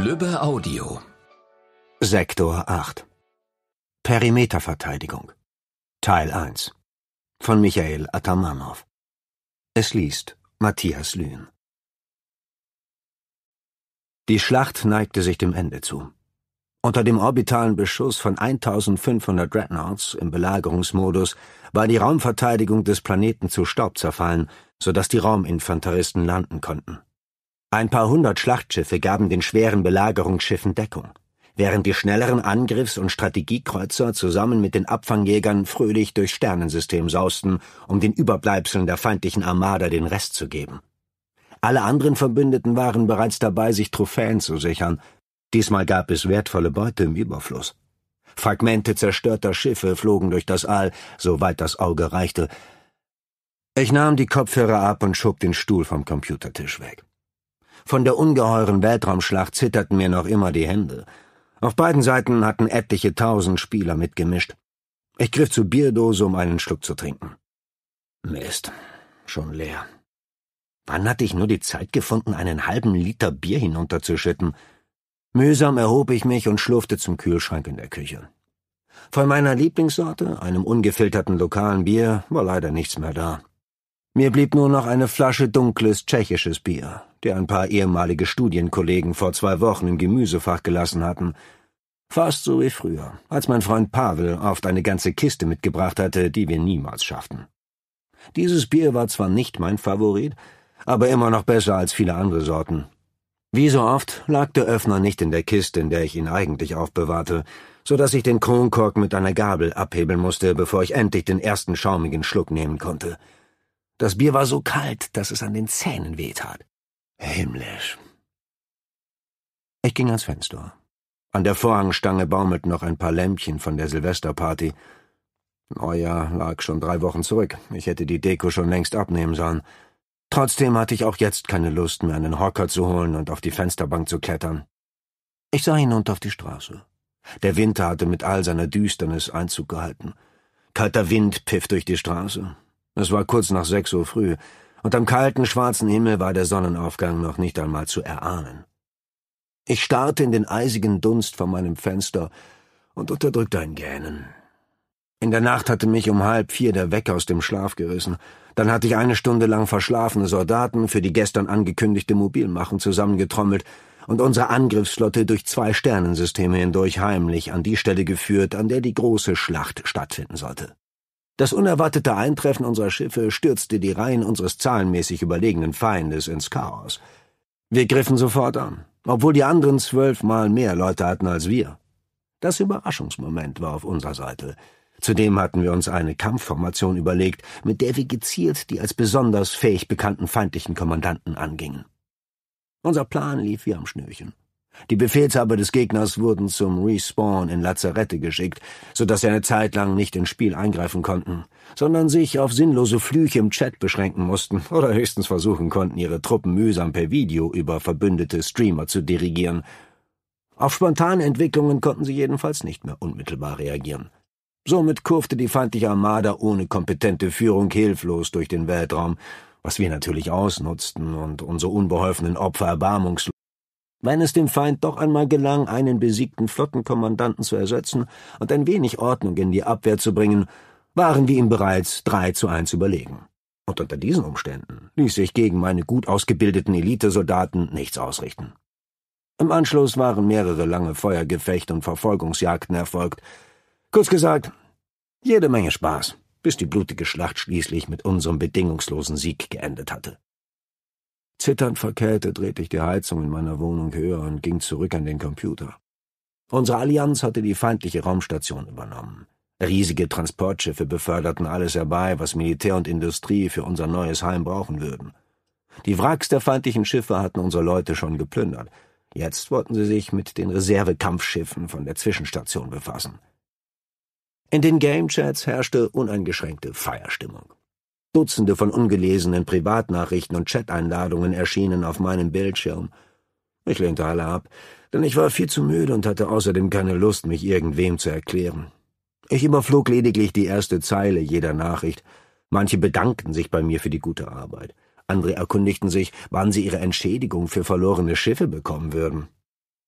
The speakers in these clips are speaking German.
Lübbe Audio Sektor 8 Perimeterverteidigung Teil 1 von Michael Atamanov Es liest Matthias Lühn Die Schlacht neigte sich dem Ende zu. Unter dem orbitalen Beschuss von 1500 Dreadnoughts im Belagerungsmodus war die Raumverteidigung des Planeten zu Staub zerfallen, sodass die Rauminfanteristen landen konnten. Ein paar hundert Schlachtschiffe gaben den schweren Belagerungsschiffen Deckung, während die schnelleren Angriffs- und Strategiekreuzer zusammen mit den Abfangjägern fröhlich durchs Sternensystem sausten, um den Überbleibseln der feindlichen Armada den Rest zu geben. Alle anderen Verbündeten waren bereits dabei, sich Trophäen zu sichern. Diesmal gab es wertvolle Beute im Überfluss. Fragmente zerstörter Schiffe flogen durch das All, soweit das Auge reichte. Ich nahm die Kopfhörer ab und schob den Stuhl vom Computertisch weg. Von der ungeheuren Weltraumschlacht zitterten mir noch immer die Hände. Auf beiden Seiten hatten etliche tausend Spieler mitgemischt. Ich griff zur Bierdose, um einen Schluck zu trinken. Mist, schon leer. Wann hatte ich nur die Zeit gefunden, einen halben Liter Bier hinunterzuschütten? Mühsam erhob ich mich und schlurfte zum Kühlschrank in der Küche. Von meiner Lieblingssorte, einem ungefilterten lokalen Bier, war leider nichts mehr da. Mir blieb nur noch eine Flasche dunkles tschechisches Bier, der ein paar ehemalige Studienkollegen vor zwei Wochen im Gemüsefach gelassen hatten. Fast so wie früher, als mein Freund Pavel oft eine ganze Kiste mitgebracht hatte, die wir niemals schafften. Dieses Bier war zwar nicht mein Favorit, aber immer noch besser als viele andere Sorten. Wie so oft lag der Öffner nicht in der Kiste, in der ich ihn eigentlich aufbewahrte, so dass ich den Kronkork mit einer Gabel abhebeln musste, bevor ich endlich den ersten schaumigen Schluck nehmen konnte. Das Bier war so kalt, dass es an den Zähnen wehtat. Himmlisch. Ich ging ans Fenster. An der Vorhangstange baumelten noch ein paar Lämpchen von der Silvesterparty. Neujahr lag schon drei Wochen zurück. Ich hätte die Deko schon längst abnehmen sollen. Trotzdem hatte ich auch jetzt keine Lust, mir einen Hocker zu holen und auf die Fensterbank zu klettern. Ich sah hinunter auf die Straße. Der Winter hatte mit all seiner Düsternis Einzug gehalten. Kalter Wind pfiff durch die Straße. Es war kurz nach sechs Uhr früh, und am kalten, schwarzen Himmel war der Sonnenaufgang noch nicht einmal zu erahnen. Ich starrte in den eisigen Dunst vor meinem Fenster und unterdrückte ein Gähnen. In der Nacht hatte mich um halb vier der Wecker aus dem Schlaf gerissen. Dann hatte ich eine Stunde lang verschlafene Soldaten für die gestern angekündigte Mobilmachung zusammengetrommelt und unsere Angriffsflotte durch zwei Sternensysteme hindurch heimlich an die Stelle geführt, an der die große Schlacht stattfinden sollte. Das unerwartete Eintreffen unserer Schiffe stürzte die Reihen unseres zahlenmäßig überlegenen Feindes ins Chaos. Wir griffen sofort an, obwohl die anderen zwölfmal mehr Leute hatten als wir. Das Überraschungsmoment war auf unserer Seite. Zudem hatten wir uns eine Kampfformation überlegt, mit der wir gezielt die als besonders fähig bekannten feindlichen Kommandanten angingen. Unser Plan lief wie am Schnürchen. Die Befehlshaber des Gegners wurden zum Respawn in Lazarette geschickt, so dass sie eine Zeit lang nicht ins Spiel eingreifen konnten, sondern sich auf sinnlose Flüche im Chat beschränken mussten oder höchstens versuchen konnten, ihre Truppen mühsam per Video über verbündete Streamer zu dirigieren. Auf spontane Entwicklungen konnten sie jedenfalls nicht mehr unmittelbar reagieren. Somit kurfte die feindliche Armada ohne kompetente Führung hilflos durch den Weltraum, was wir natürlich ausnutzten und unsere unbeholfenen Opfer erbarmungslos wenn es dem Feind doch einmal gelang, einen besiegten Flottenkommandanten zu ersetzen und ein wenig Ordnung in die Abwehr zu bringen, waren wir ihm bereits 3 zu 1 überlegen. Und unter diesen Umständen ließ sich gegen meine gut ausgebildeten Elitesoldaten nichts ausrichten. Im Anschluss waren mehrere lange Feuergefechte und Verfolgungsjagden erfolgt. Kurz gesagt, jede Menge Spaß, bis die blutige Schlacht schließlich mit unserem bedingungslosen Sieg geendet hatte. Zitternd vor Kälte drehte ich die Heizung in meiner Wohnung höher und ging zurück an den Computer. Unsere Allianz hatte die feindliche Raumstation übernommen. Riesige Transportschiffe beförderten alles herbei, was Militär und Industrie für unser neues Heim brauchen würden. Die Wracks der feindlichen Schiffe hatten unsere Leute schon geplündert. Jetzt wollten sie sich mit den Reservekampfschiffen von der Zwischenstation befassen. In den Gamechats herrschte uneingeschränkte Feierstimmung. Dutzende von ungelesenen Privatnachrichten und Chat-Einladungen erschienen auf meinem Bildschirm. Ich lehnte alle ab, denn ich war viel zu müde und hatte außerdem keine Lust, mich irgendwem zu erklären. Ich überflog lediglich die erste Zeile jeder Nachricht. Manche bedankten sich bei mir für die gute Arbeit. Andere erkundigten sich, wann sie ihre Entschädigung für verlorene Schiffe bekommen würden.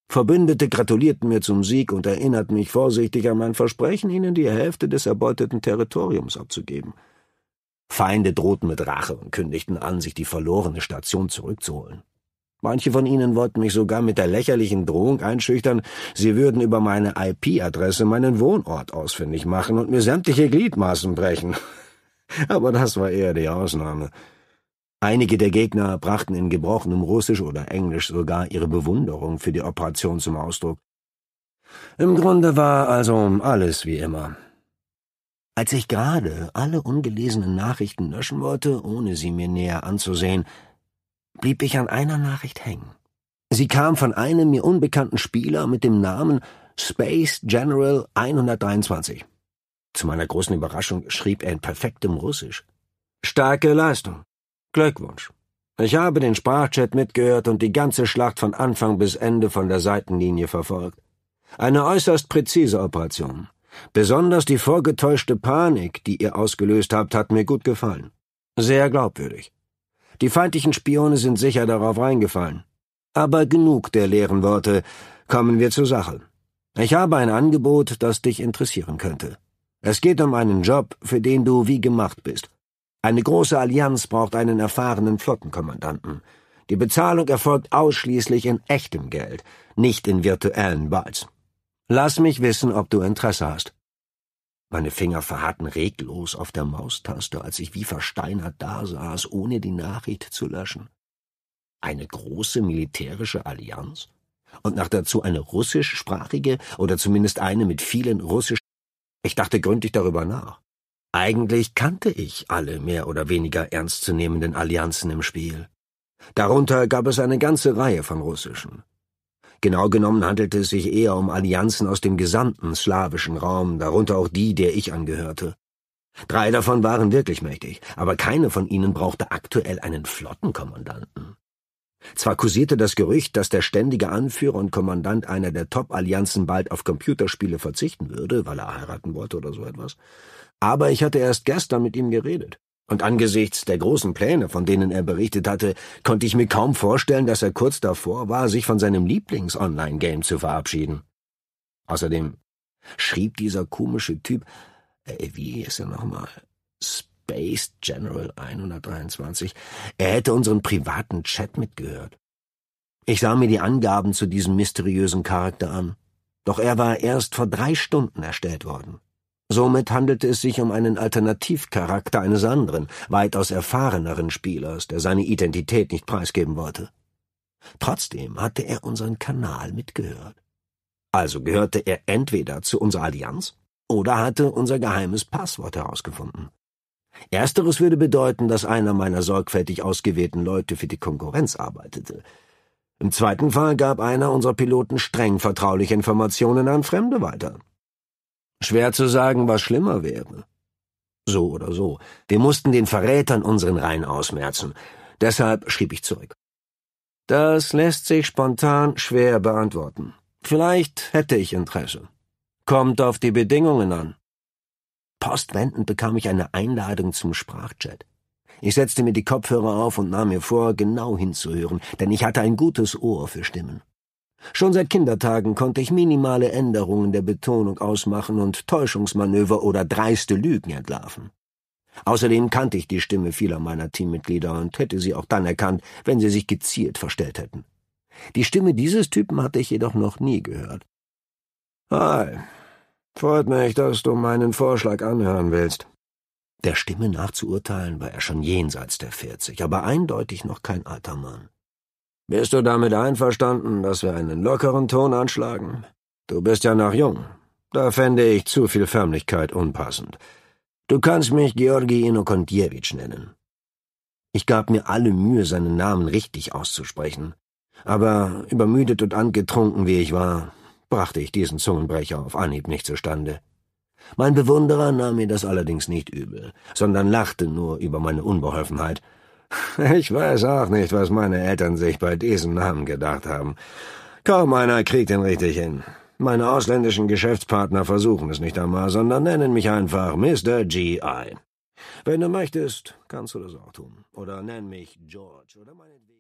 Verbündete gratulierten mir zum Sieg und erinnerten mich vorsichtig an mein Versprechen, ihnen die Hälfte des erbeuteten Territoriums abzugeben. Feinde drohten mit Rache und kündigten an, sich die verlorene Station zurückzuholen. Manche von ihnen wollten mich sogar mit der lächerlichen Drohung einschüchtern, sie würden über meine IP-Adresse meinen Wohnort ausfindig machen und mir sämtliche Gliedmaßen brechen. Aber das war eher die Ausnahme. Einige der Gegner brachten in gebrochenem Russisch oder Englisch sogar ihre Bewunderung für die Operation zum Ausdruck. Im Grunde war also alles wie immer. Als ich gerade alle ungelesenen Nachrichten löschen wollte, ohne sie mir näher anzusehen, blieb ich an einer Nachricht hängen. Sie kam von einem mir unbekannten Spieler mit dem Namen Space General 123. Zu meiner großen Überraschung schrieb er in perfektem Russisch. Starke Leistung. Glückwunsch. Ich habe den Sprachchat mitgehört und die ganze Schlacht von Anfang bis Ende von der Seitenlinie verfolgt. Eine äußerst präzise Operation. Besonders die vorgetäuschte Panik, die ihr ausgelöst habt, hat mir gut gefallen. Sehr glaubwürdig. Die feindlichen Spione sind sicher darauf reingefallen. Aber genug der leeren Worte, kommen wir zur Sache. Ich habe ein Angebot, das dich interessieren könnte. Es geht um einen Job, für den du wie gemacht bist. Eine große Allianz braucht einen erfahrenen Flottenkommandanten. Die Bezahlung erfolgt ausschließlich in echtem Geld, nicht in virtuellen Balls. Lass mich wissen, ob du Interesse hast. Meine Finger verharrten reglos auf der Maustaste, als ich wie versteinert dasaß, ohne die Nachricht zu löschen. Eine große militärische Allianz? Und nach dazu eine russischsprachige oder zumindest eine mit vielen russischen. Ich dachte gründlich darüber nach. Eigentlich kannte ich alle mehr oder weniger ernstzunehmenden Allianzen im Spiel. Darunter gab es eine ganze Reihe von russischen. Genau genommen handelte es sich eher um Allianzen aus dem gesamten slawischen Raum, darunter auch die, der ich angehörte. Drei davon waren wirklich mächtig, aber keine von ihnen brauchte aktuell einen Flottenkommandanten. Zwar kursierte das Gerücht, dass der ständige Anführer und Kommandant einer der Top-Allianzen bald auf Computerspiele verzichten würde, weil er heiraten wollte oder so etwas, aber ich hatte erst gestern mit ihm geredet. Und angesichts der großen Pläne, von denen er berichtet hatte, konnte ich mir kaum vorstellen, dass er kurz davor war, sich von seinem Lieblings-Online-Game zu verabschieden. Außerdem schrieb dieser komische Typ, äh, wie hieß er nochmal? Space General 123. Er hätte unseren privaten Chat mitgehört. Ich sah mir die Angaben zu diesem mysteriösen Charakter an. Doch er war erst vor drei Stunden erstellt worden. Somit handelte es sich um einen Alternativcharakter eines anderen, weitaus erfahreneren Spielers, der seine Identität nicht preisgeben wollte. Trotzdem hatte er unseren Kanal mitgehört. Also gehörte er entweder zu unserer Allianz oder hatte unser geheimes Passwort herausgefunden. Ersteres würde bedeuten, dass einer meiner sorgfältig ausgewählten Leute für die Konkurrenz arbeitete. Im zweiten Fall gab einer unserer Piloten streng vertrauliche Informationen an Fremde weiter. Schwer zu sagen, was schlimmer wäre. So oder so. Wir mussten den Verrätern unseren Rhein ausmerzen. Deshalb schrieb ich zurück. Das lässt sich spontan schwer beantworten. Vielleicht hätte ich Interesse. Kommt auf die Bedingungen an. Postwendend bekam ich eine Einladung zum Sprachchat. Ich setzte mir die Kopfhörer auf und nahm mir vor, genau hinzuhören, denn ich hatte ein gutes Ohr für Stimmen. Schon seit Kindertagen konnte ich minimale Änderungen der Betonung ausmachen und Täuschungsmanöver oder dreiste Lügen entlarven. Außerdem kannte ich die Stimme vieler meiner Teammitglieder und hätte sie auch dann erkannt, wenn sie sich gezielt verstellt hätten. Die Stimme dieses Typen hatte ich jedoch noch nie gehört. Hi, freut mich, dass du meinen Vorschlag anhören willst. Der Stimme nachzuurteilen war er schon jenseits der vierzig, aber eindeutig noch kein alter Mann. Bist du damit einverstanden, dass wir einen lockeren Ton anschlagen? Du bist ja noch jung. Da fände ich zu viel Förmlichkeit unpassend. Du kannst mich Georgi Inokontjewitsch nennen. Ich gab mir alle Mühe, seinen Namen richtig auszusprechen. Aber übermüdet und angetrunken wie ich war, brachte ich diesen Zungenbrecher auf Anhieb nicht zustande. Mein Bewunderer nahm mir das allerdings nicht übel, sondern lachte nur über meine Unbeholfenheit Ich weiß auch nicht, was meine Eltern sich bei diesem Namen gedacht haben. Kaum einer kriegt ihn richtig hin. Meine ausländischen Geschäftspartner versuchen es nicht einmal, sondern nennen mich einfach Mr. G.I. Wenn du möchtest, kannst du das auch tun. Oder nenn mich George oder meine